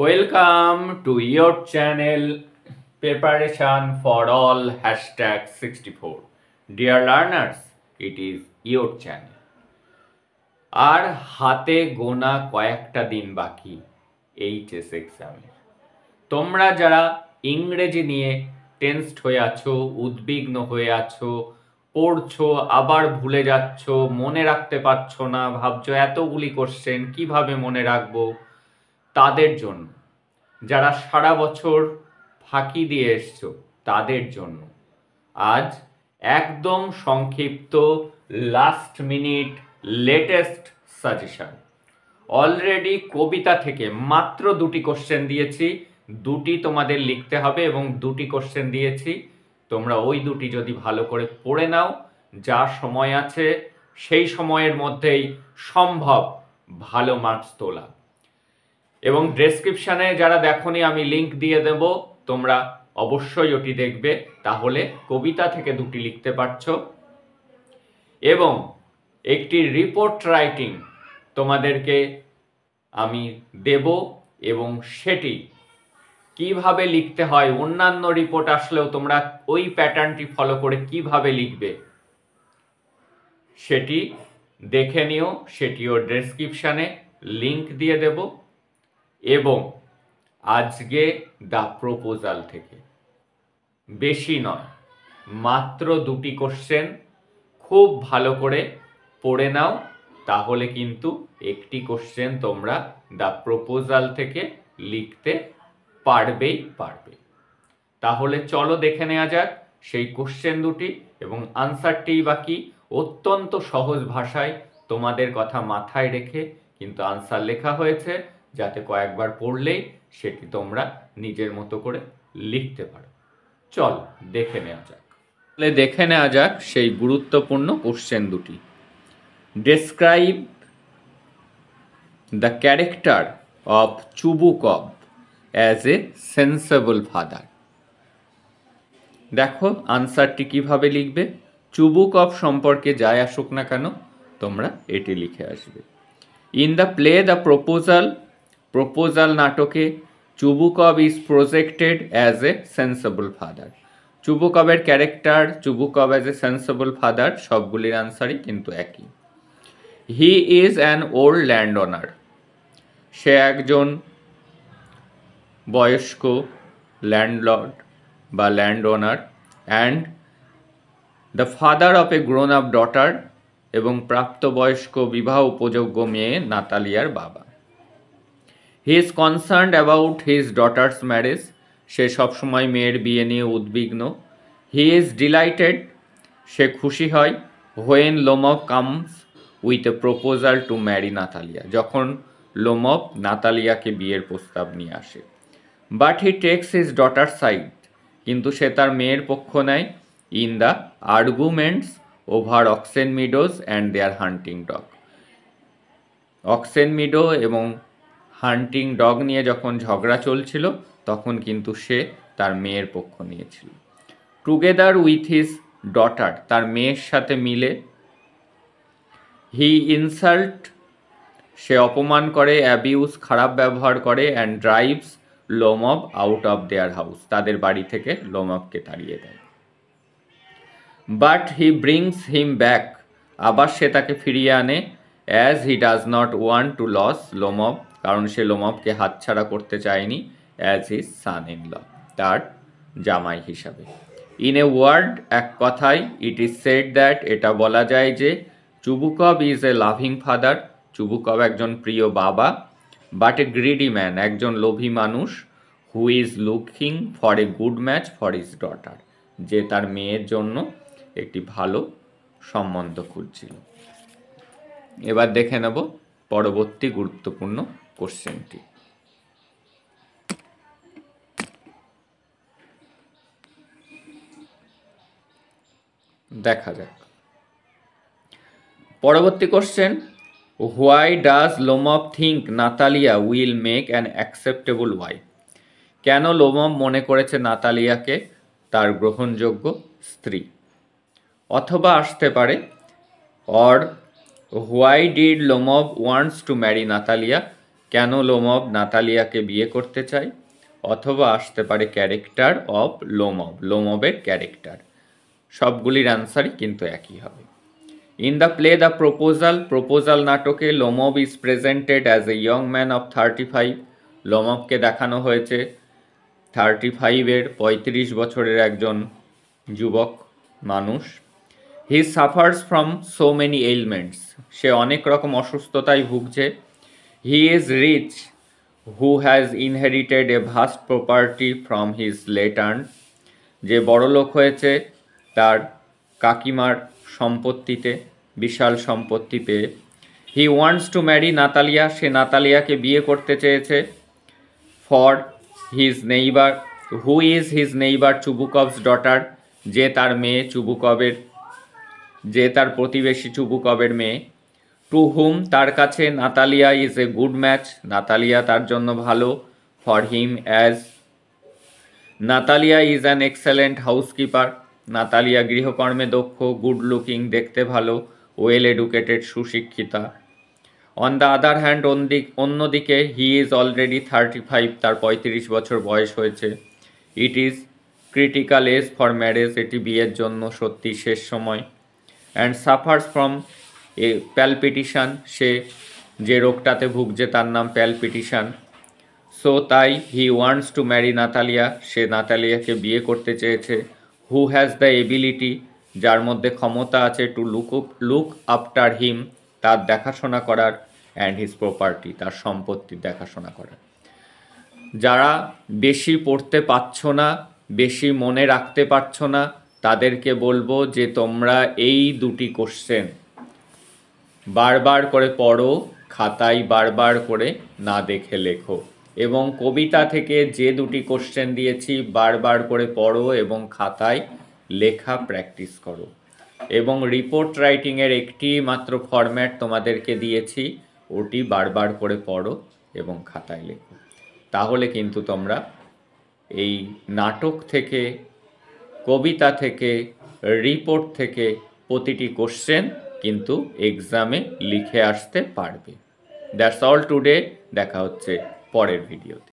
welcome to your channel preparation for all hashtag sixty four dear learners it is your channel আর হাতে গোনা কয়েকটা দিন বাকি এইচএস এক্সামের তোমরা যারা ইংরেজি নিয়ে টেন্সড হয়ে আছো উদ্বিগ্ন হয়ে আছো পড়ছো আবার ভুলে যাচ্ছ মনে রাখতে পারছো না ভাবছো এতগুলি কোশ্চেন কিভাবে মনে রাখবো তাদের জন্য যারা সারা বছর ফাঁকি দিয়ে এসছো তাদের জন্য আজ একদম সংক্ষিপ্ত last minute latest suggestion already কবিতা থেকে মাত্র দুটি কোশ্চেন দিয়েছি দুটি তোমাদের লিখতে হবে এবং দুটি কোশ্চেন দিয়েছি তোমরা ওই দুটি যদি ভালো করে পড়ে নাও যা সময় আছে সেই সময়ের মধ্যেই সম্ভব ভালো মার্কস তোলা এবং ডেসক্রিপশানে যারা দেখনি আমি লিংক দিয়ে দেব তোমরা অবশ্যই ওটি দেখবে তাহলে কবিতা থেকে দুটি লিখতে পারছ এবং একটি রিপোর্ট রাইটিং তোমাদেরকে আমি দেব এবং সেটি কিভাবে লিখতে হয় অন্যান্য রিপোর্ট আসলেও তোমরা ওই প্যাটার্নটি ফলো করে কিভাবে লিখবে সেটি দেখে নিও সেটিও ডেসক্রিপশানে লিংক দিয়ে দেবো এবং আজকে দ্য প্রপোজাল থেকে বেশি নয় মাত্র দুটি কোশ্চেন খুব ভালো করে পড়ে নাও তাহলে কিন্তু একটি কোশ্চেন তোমরা দ্য প্রপোজাল থেকে লিখতে পারবেই পারবে তাহলে চলো দেখে নেওয়া যাক সেই কোশ্চেন দুটি এবং আনসারটি বাকি অত্যন্ত সহজ ভাষায় তোমাদের কথা মাথায় রেখে কিন্তু আনসার লেখা হয়েছে যাতে কয়েকবার পড়লেই সেটি তোমরা নিজের মতো করে লিখতে পারো চল দেখে নেওয়া যাক তাহলে দেখে নেওয়া যাক সেই গুরুত্বপূর্ণ কোশ্চেন দুটি describe the character of Chubukov as a sensible father দেখো আনসারটি কিভাবে লিখবে চুবুকব সম্পর্কে যাই আসুক না কেন তোমরা এটি লিখে আসবে in the play the proposal proposal নাটকে Chubukov is projected as a sensible father চুবুকবের character Chubukov as a sensible father সবগুলির আনসারই কিন্তু একই he is an old land owner সে একজন বয়স্ক ল্যান্ডলর্ড বা land owner and the father of a grown up daughter এবং প্রাপ্তবয়স্ক বিবাহ উপযোগ্য মেয়ে নাতালিয়ার বাবা he is concerned about his daughter's marriage সে সবসময় মেয়ের বিয়ে নিয়ে উদ্বিগ্ন হি ইজ ডিলাইটেড সে খুশি হয় when Lomov comes with a proposal to marry Natalia যখন লোমক নাতালিয়াকে বিয়ের প্রস্তাব নিয়ে আসে but he takes his daughter side কিন্তু সে তার মেয়ের পক্ষ নেয় in the arguments over oxen meadows and their hunting dog oxen meadow এবং হান্টিং ডগ নিয়ে যখন ঝগড়া চলছিল তখন কিন্তু সে তার মেয়ের পক্ষ নিয়েছিল টুগেদার উইথ হিজ ডটার তার মেয়ের সাথে মিলে হি ইনসাল্ট সে অপমান করে অ্যাবিউজ খারাপ ব্যবহার করে and drives Lomov out of their house তাদের বাড়ি থেকে লোমবকে তাড়িয়ে দেয় but he brings him back আবার সে তাকে ফিরিয়ে আনে as he does not want to lose Lomov কারণ সে লোমপকে হাতছাড়া করতে চায়নি as his son in law তার জামাই হিসাবে ইন এ ওয়ার্ড এক কথায় ইট ইজ সেড দ্যাট এটা বলা যায় যে Chubukov is a loving father Chubukov একজন প্রিয় বাবা বাট এ গ্রিডি ম্যান একজন লোভী মানুষ who is looking for a good match for his daughter যে তার মেয়ের জন্য একটি ভালো সম্বন্ধ খুঁজছিল এবার দেখে নেব পরবর্তী গুরুত্বপূর্ণ কোশ্চেনটি দেখা যাক পরবর্তী question why does Lomov think Natalia will make an acceptable why কেন লোমব মনে করেছে নাতালিয়াকে তার গ্রহণযোগ্য স্ত্রী অথবা আসতে পারে or why did Lomov wants to marry Natalia কেন লোমব নাতালিয়াকে বিয়ে করতে চায় অথবা আসতে পারে ক্যারেক্টার অফ লোমব লোমবের ক্যারেক্টার সবগুলির অ্যান্সারই কিন্তু একই হবে in the play the proposal proposal নাটকে Lomov is presented as a young man of thirty five লোমবকে দেখানো হয়েছে থার্টি ফাইভের পঁয়ত্রিশ বছরের একজন যুবক মানুষ he suffers from so many ailments সে অনেক রকম অসুস্থতায় ভুগছে he is rich who has inherited a vast property from his late aunt যে লোক হয়েছে তার কাকিমার সম্পত্তিতে বিশাল সম্পত্তি পেয়ে he wants to marry Natalia সে নাতালিয়াকে বিয়ে করতে চেয়েছে for his neighbour who is his neighbour Chubukov's daughter যে তার মেয়ে চুবুকভের যে তার প্রতিবেশী চুবু কবের মেয়ে টু হুম তার কাছে Natalia is a good match Natalia তার জন্য ভালো for him as Natalia is an excellent housekeeper Natalia গৃহকর্মে দক্ষ গুড লুকিং দেখতে ভালো ওয়েল এডুকেটেড সুশিক্ষিতা অন দ্য আদার হ্যান্ড অন্যদিকে he is already thirty five তার পঁয়ত্রিশ বছর বয়স হয়েছে it is critical age for marriage এটি বিয়ের জন্য সত্যি শেষ সময় and suffers from a palpitation সে যে রোগটাতে ভুগছে তার নাম প্যালপিটিশান সো তাই he wants to marry Natalia সে নাতালিয়াকে বিয়ে করতে চেয়েছে হু হ্যাজ দ্য এবিলিটি যার মধ্যে ক্ষমতা আছে to look look after him তার দেখাশোনা করার অ্যান্ড হিজ প্রপার্টি তার সম্পত্তির দেখাশোনা করার যারা বেশি পড়তে পারছ না বেশি মনে রাখতে পারছ না তাদেরকে বলবো যে তোমরা এই দুটি কোশ্চেন বারবার করে পড়ো খাতায় বারবার করে না দেখে লেখো এবং কবিতা থেকে যে দুটি কোশ্চেন দিয়েছি বারবার করে পড়ো এবং খাতায় লেখা প্র্যাকটিস করো এবং রিপোর্ট রাইটিংয়ের একটি মাত্র ফরম্যাট তোমাদেরকে দিয়েছি ওটি বারবার করে পড়ো এবং খাতায় লেখো তাহলে কিন্তু তোমরা এই নাটক থেকে কবিতা থেকে রিপোর্ট থেকে প্রতিটি কোশ্চেন কিন্তু এক্সামে লিখে আসতে পারবে দ্যাটস অল টুডে দেখা হচ্ছে পরের ভিডিওতে